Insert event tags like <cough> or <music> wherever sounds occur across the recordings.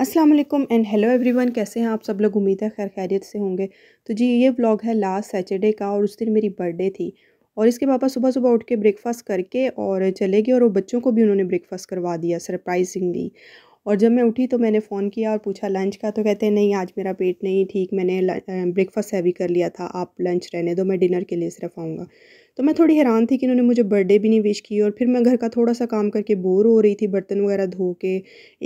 अस्सलाम वालेकुम and hello everyone कैसे हैं आप सब लोग उम्मीद है खैर खैरियत से होंगे तो जी ये ब्लॉग है लास्ट सैटरडे का और उस दिन मेरी बर्थडे थी और इसके पापा सुबह सुबह उठ के ब्रेकफास्ट करके और चले गए और वो बच्चों को भी उन्होंने ब्रेकफास्ट करवा दिया सरप्राइजिंगली और जब मैं उठी तो मैंने फ़ोन किया और पूछा लंच का तो कहते हैं नहीं आज मेरा पेट नहीं ठीक मैंने ब्रेकफास्ट हैवी कर लिया था आप लंच रहने दो मैं डिनर के लिए सिर्फ आऊँगा तो मैं थोड़ी हैरान थी कि इन्होंने मुझे बर्थडे भी नहीं विश की और फिर मैं घर का थोड़ा सा काम करके बोर हो रही थी बर्तन वगैरह धो के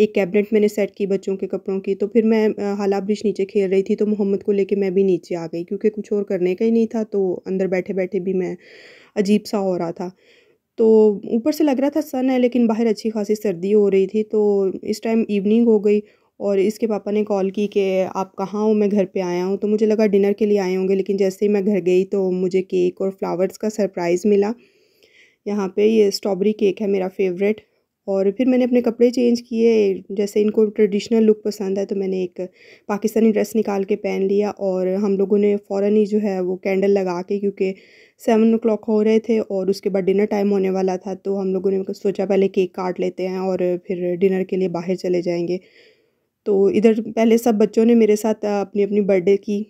एक कैबिनेट मैंने सेट की बच्चों के कपड़ों की तो फिर मैं हाला ब्रिज नीचे खेल रही थी तो मोहम्मद को लेके मैं भी नीचे आ गई क्योंकि कुछ और करने का ही नहीं था तो अंदर बैठे बैठे भी मैं अजीब सा हो रहा था तो ऊपर से लग रहा था सन है लेकिन बाहर अच्छी खासी सर्दी हो रही थी तो इस टाइम इवनिंग हो गई और इसके पापा ने कॉल की कि आप कहाँ हो मैं घर पे आया हूँ तो मुझे लगा डिनर के लिए आए होंगे लेकिन जैसे ही मैं घर गई तो मुझे केक और फ्लावर्स का सरप्राइज़ मिला यहाँ पे ये स्ट्रॉबेरी केक है मेरा फेवरेट और फिर मैंने अपने कपड़े चेंज किए जैसे इनको ट्रेडिशनल लुक पसंद है तो मैंने एक पाकिस्तानी ड्रेस निकाल के पहन लिया और हम लोगों ने फ़ौर ही जो है वो कैंडल लगा के क्योंकि सेवन ओ हो रहे थे और उसके बाद डिनर टाइम होने वाला था तो हम लोगों ने मतलब सोचा पहले केक काट लेते हैं और फिर डिनर के लिए बाहर चले जाएँगे तो इधर पहले सब बच्चों ने मेरे साथ अपनी अपनी बर्थडे की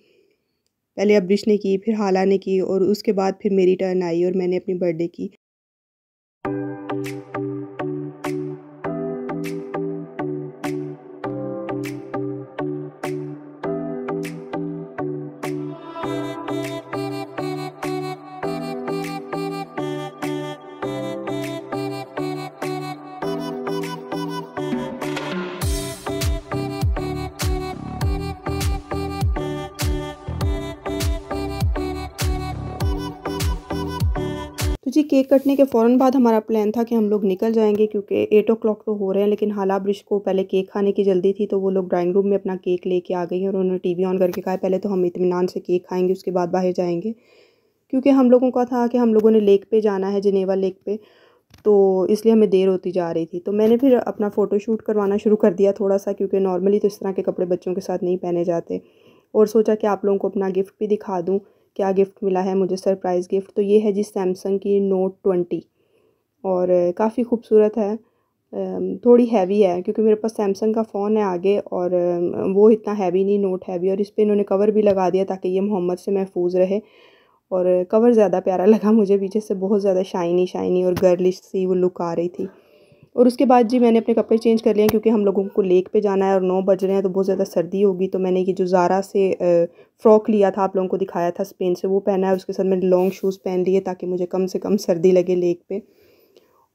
पहले अब्रिश ने की फिर हाला ने की और उसके बाद फिर मेरी टर्न आई और मैंने अपनी बर्थडे की जी केक कटने के फ़ौरन बाद हमारा प्लान था कि हम लोग निकल जाएंगे क्योंकि एट ओ क्लाक तो हो रहे हैं लेकिन हाला ब्रिश को पहले केक खाने की जल्दी थी तो वो लोग ड्राइंग रूम में अपना केक लेके आ गई हैं और उन्होंने टीवी ऑन करके कहा पहले तो हम इतमान से केक खाएंगे उसके बाद बाहर जाएंगे क्योंकि हम लोगों का था कि हम लोगों ने लेक पे जाना है जनेवा लेक पे तो इसलिए हमें देर होती जा रही थी तो मैंने फिर अपना फ़ोटो शूट करवाना शुरू कर दिया थोड़ा सा क्योंकि नॉर्मली तो इस तरह के कपड़े बच्चों के साथ नहीं पहने जाते और सोचा कि आप लोगों को अपना गिफ्ट भी दिखा दूँ क्या गिफ़्ट मिला है मुझे सरप्राइज़ गिफ़्ट तो ये है जी सैमसंग की नोट ट्वेंटी और काफ़ी खूबसूरत है थोड़ी हैवी है क्योंकि मेरे पास सैमसंग का फ़ोन है आगे और वो इतना हैवी नहीं नोट हैवी और इस पर इन्होंने कवर भी लगा दिया ताकि ये मोहम्मद से महफूज रहे और कवर ज़्यादा प्यारा <laughs> लगा मुझे पीछे से बहुत ज़्यादा शाइनी शाइनी और गर्लिश सी वो लुक आ रही थी और उसके बाद जी मैंने अपने कपड़े चेंज कर लिए क्योंकि हम लोगों को लेक पे जाना है और नौ बज रहे हैं तो बहुत ज़्यादा सर्दी होगी तो मैंने ये जो ज़ारा से फ़्रॉक लिया था आप लोगों को दिखाया था स्पेन से वो पहना है उसके साथ मैंने लॉन्ग शूज़ पहन लिए ताकि मुझे कम से कम सर्दी लगे लेक पे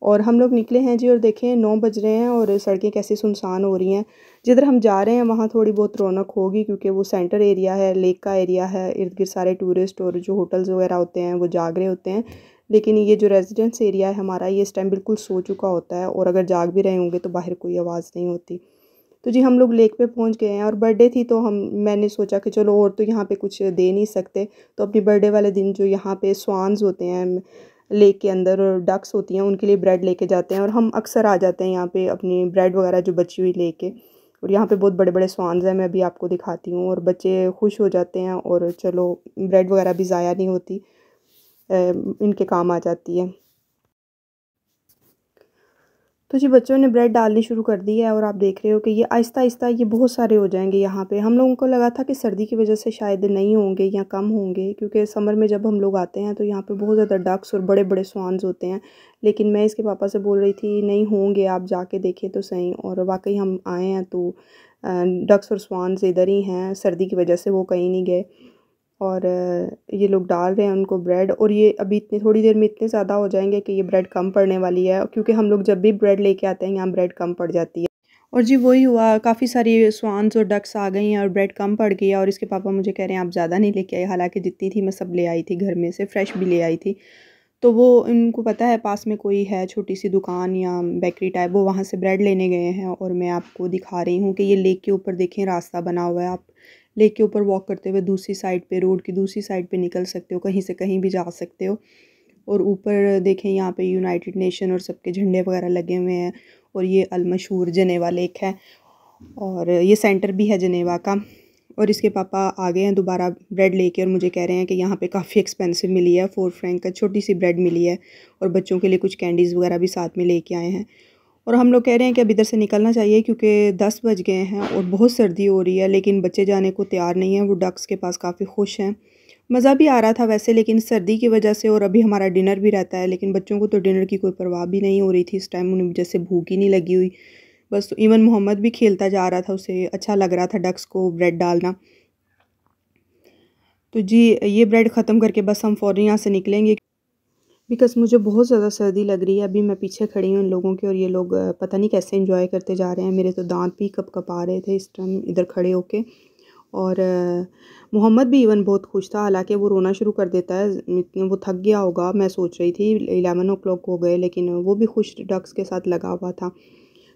और हम लोग निकले हैं जी और देखें नौ बज रहे हैं और सड़कें कैसे सुनसान हो रही हैं जिधर हम जा रहे हैं वहाँ थोड़ी बहुत रौनक होगी क्योंकि वो सेंटर एरिया है लेक का एरिया है इर्द गिर्द सारे टूरिस्ट और जो होटल्स वगैरह होते हैं वो जाग रहे होते हैं लेकिन ये जो रेजिडेंस एरिया है हमारा ये इस टाइम बिल्कुल सो चुका होता है और अगर जाग भी रहे होंगे तो बाहर कोई आवाज़ नहीं होती तो जी हम लोग लेक पे पहुंच गए हैं और बर्थडे थी तो हम मैंने सोचा कि चलो और तो यहाँ पे कुछ दे नहीं सकते तो अपनी बर्थडे वाले दिन जो यहाँ पे स्वान्स होते हैं लेक के अंदर डक्स होती हैं उनके लिए ब्रेड लेके जाते हैं और हम अक्सर आ जाते हैं यहाँ पे अपनी ब्रेड वगैरह जो बची हुई लेके और यहाँ पे बहुत बड़े बड़े स्वान्स हैं मैं अभी आपको दिखाती हूँ और बच्चे खुश हो जाते हैं और चलो ब्रेड वगैरह भी ज़ाया नहीं होती इनके काम आ जाती है तो जी बच्चों ने ब्रेड डालनी शुरू कर दी है और आप देख रहे हो कि ये आहिस्ता आहिस्ता ये बहुत सारे हो जाएंगे यहाँ पे हम लोगों को लगा था कि सर्दी की वजह से शायद नहीं होंगे या कम होंगे क्योंकि समर में जब हम लोग आते हैं तो यहाँ पे बहुत ज़्यादा डक्स और बड़े बड़े स्वान्स होते हैं लेकिन मैं इसके पापा से बोल रही थी नहीं होंगे आप जाके देखें तो सही और वाकई हम आए हैं तो डक्स और स्वान्स इधर ही हैं सर्दी की वजह से वो कहीं नहीं गए और ये लोग डाल रहे हैं उनको ब्रेड और ये अभी इतनी थोड़ी देर में इतने ज़्यादा हो जाएंगे कि ये ब्रेड कम पड़ने वाली है क्योंकि हम लोग जब भी ब्रेड लेके आते हैं यहाँ ब्रेड कम पड़ जाती है और जी वही हुआ काफ़ी सारी स्वान्स और डक्स आ गई हैं और ब्रेड कम पड़ है और इसके पापा मुझे कह रहे हैं आप ज़्यादा नहीं लेके आए हालाँकि जितनी थी मैं सब ले आई थी घर में से फ्रेश भी ले आई थी तो वो इनको पता है पास में कोई है छोटी सी दुकान या बेकरी टाइप वो वहाँ से ब्रेड लेने गए हैं और मैं आपको दिखा रही हूँ कि ये लेक के ऊपर देखें रास्ता बना हुआ है आप लेक के ऊपर वॉक करते हुए दूसरी साइड पे रोड की दूसरी साइड पे निकल सकते हो कहीं से कहीं भी जा सकते हो और ऊपर देखें यहाँ पे यूनाइटेड नेशन और सबके झंडे वगैरह लगे हुए हैं और ये अलमशहूर जनेवा लेक है और ये सेंटर भी है जनेवा का और इसके पापा आ गए हैं दोबारा ब्रेड लेके और मुझे कह रहे हैं कि यहाँ पे काफ़ी एक्सपेंसिव मिली है फोर फ्रैंक का छोटी सी ब्रेड मिली है और बच्चों के लिए कुछ कैंडीज़ वगैरह भी साथ में लेके आए हैं और हम लोग कह रहे हैं कि अब इधर से निकलना चाहिए क्योंकि दस बज गए हैं और बहुत सर्दी हो रही है लेकिन बच्चे जाने को तैयार नहीं हैं वो डक्स के पास काफ़ी खुश हैं मज़ा भी आ रहा था वैसे लेकिन सर्दी की वजह से और अभी हमारा डिनर भी रहता है लेकिन बच्चों को तो डिनर की कोई परवाह भी नहीं हो रही थी इस टाइम उन्हें जैसे भूख ही नहीं लगी हुई बस इवन मोहम्मद भी खेलता जा रहा था उसे अच्छा लग रहा था डक्स को ब्रेड डालना तो जी ये ब्रेड ख़त्म करके बस हम फ़ौरन यहाँ से निकलेंगे बिकॉज़ मुझे बहुत ज़्यादा सर्दी लग रही है अभी मैं पीछे खड़ी हूँ इन लोगों के और ये लोग पता नहीं कैसे इन्जॉय करते जा रहे हैं मेरे तो दांत भी कप आ रहे थे इस टाइम इधर खड़े होके और मोहम्मद भी इवन बहुत खुश था हालांकि वो रोना शुरू कर देता है वो थक गया होगा मैं सोच रही थी एलेवन ओ क्लॉक हो गए लेकिन वो भी खुश डक्स के साथ लगा हुआ था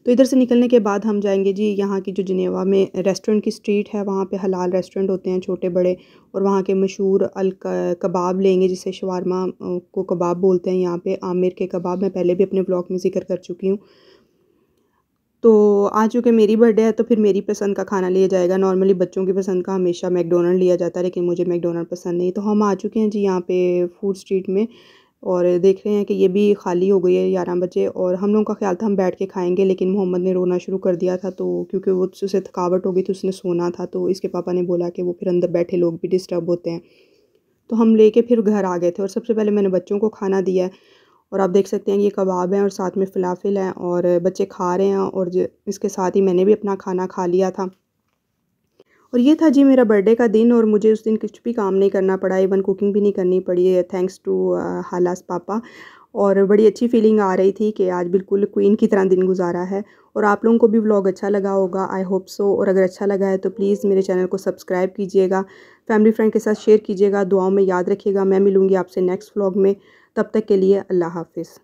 तो इधर से निकलने के बाद हम जाएंगे जी यहाँ की जो जनेवा में रेस्टोरेंट की स्ट्रीट है वहाँ पे हलाल रेस्टोरेंट होते हैं छोटे बड़े और वहाँ के मशहूर अल कबाब लेंगे जिसे शवारमा को कबाब बोलते हैं यहाँ पे आमिर के कबाब मैं पहले भी अपने ब्लॉग में जिक्र कर चुकी हूँ तो आज चूँकि मेरी बर्थडे है तो फिर मेरी पसंद का खाना लिया जाएगा नॉर्मली बच्चों की पसंद का हमेशा मैकडोनल्ड लिया जाता है लेकिन मुझे मैकडोनल्ड पसंद नहीं तो हम आ चुके हैं जी यहाँ पे फूड स्ट्रीट में और देख रहे हैं कि ये भी खाली हो गई है ग्यारह बजे और हम लोगों का ख्याल था हम बैठ के खाएंगे लेकिन मोहम्मद ने रोना शुरू कर दिया था तो क्योंकि वो उसे थकावट हो गई थी उसने सोना था तो इसके पापा ने बोला कि वो फिर अंदर बैठे लोग भी डिस्टर्ब होते हैं तो हम लेके फिर घर आ गए थे और सबसे पहले मैंने बच्चों को खाना दिया है और आप देख सकते हैं ये कबाब हैं और साथ में फ़िलाफ़िल हैं और बच्चे खा रहे हैं और इसके साथ ही मैंने भी अपना खाना खा लिया था और ये था जी मेरा बर्थडे का दिन और मुझे उस दिन कुछ भी काम नहीं करना पड़ा इवन कुकिंग भी नहीं करनी पड़ी है थैंक्स टू हालास पापा और बड़ी अच्छी फीलिंग आ रही थी कि आज बिल्कुल क्वीन की तरह दिन गुजारा है और आप लोगों को भी व्लॉग अच्छा लगा होगा आई होप सो और अगर अच्छा लगा है तो प्लीज़ मेरे चैनल को सब्सक्राइब कीजिएगा फैमिली फ्रेंड के साथ शेयर कीजिएगा दुआओं में याद रखिएगा मैं मिलूँगी आपसे नेक्स्ट व्लॉग में तब तक के लिए अल्लाह हाफिज़